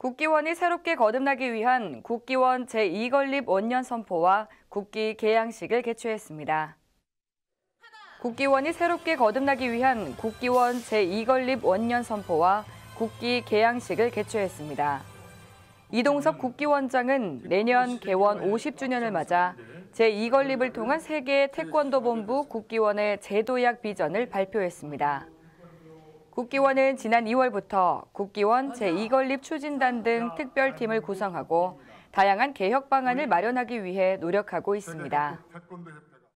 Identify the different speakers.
Speaker 1: 국기원이 새롭게 거듭나기 위한 국기원 제2건립 원년 선포와 국기 개양식을 개최했습니다. 국기원이 새롭게 거듭나기 위한 국기원 제2건립 원년 선포와 국기 개양식을 개최했습니다. 이동섭 음. 국기원장은 내년 개원 50주년을 맞아 제2건립을 통한 세계 태권도 본부 국기원의 제도약 비전을 발표했습니다. 국기원은 지난 2월부터 국기원 제2건립 추진단 등 특별팀을 구성하고 다양한 개혁 방안을 마련하기 위해 노력하고 있습니다.